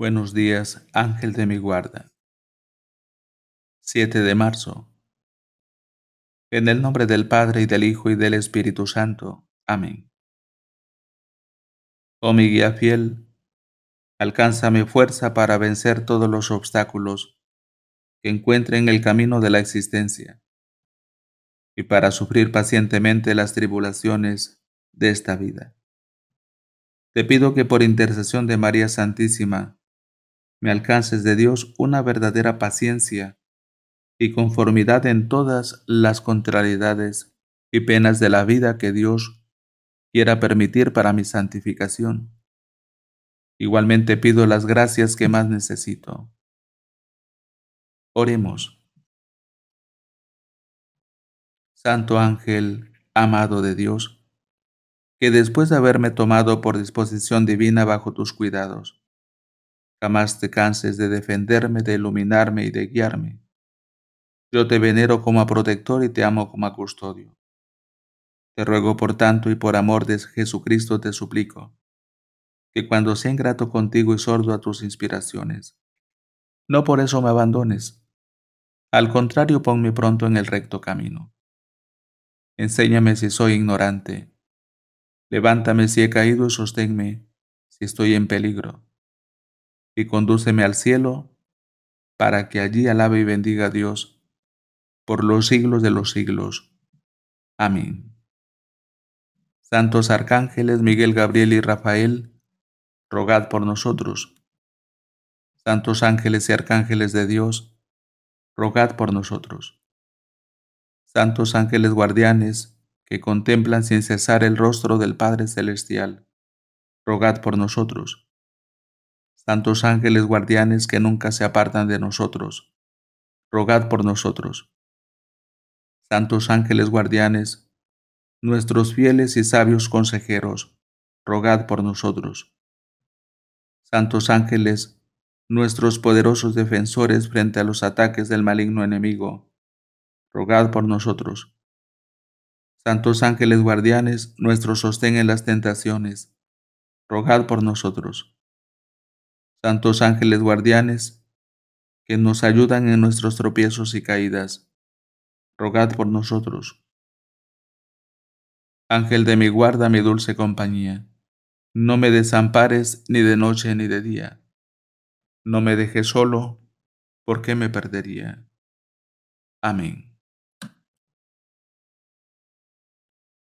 Buenos días, ángel de mi guarda. 7 de marzo. En el nombre del Padre y del Hijo y del Espíritu Santo. Amén. Oh mi guía fiel, alcanza mi fuerza para vencer todos los obstáculos que encuentre en el camino de la existencia y para sufrir pacientemente las tribulaciones de esta vida. Te pido que por intercesión de María Santísima, me alcances de Dios una verdadera paciencia y conformidad en todas las contrariedades y penas de la vida que Dios quiera permitir para mi santificación. Igualmente pido las gracias que más necesito. Oremos. Santo Ángel, amado de Dios, que después de haberme tomado por disposición divina bajo tus cuidados, Jamás te canses de defenderme, de iluminarme y de guiarme. Yo te venero como a protector y te amo como a custodio. Te ruego por tanto y por amor de Jesucristo te suplico, que cuando sea ingrato contigo y sordo a tus inspiraciones, no por eso me abandones. Al contrario, ponme pronto en el recto camino. Enséñame si soy ignorante. Levántame si he caído y sosténme si estoy en peligro y condúceme al cielo para que allí alabe y bendiga a Dios por los siglos de los siglos. Amén. Santos arcángeles Miguel, Gabriel y Rafael, rogad por nosotros. Santos ángeles y arcángeles de Dios, rogad por nosotros. Santos ángeles guardianes, que contemplan sin cesar el rostro del Padre Celestial, rogad por nosotros santos ángeles guardianes que nunca se apartan de nosotros, rogad por nosotros. Santos ángeles guardianes, nuestros fieles y sabios consejeros, rogad por nosotros. Santos ángeles, nuestros poderosos defensores frente a los ataques del maligno enemigo, rogad por nosotros. Santos ángeles guardianes, nuestro sostén en las tentaciones, rogad por nosotros santos ángeles guardianes, que nos ayudan en nuestros tropiezos y caídas, rogad por nosotros. Ángel de mi guarda, mi dulce compañía, no me desampares ni de noche ni de día. No me dejes solo, porque me perdería. Amén.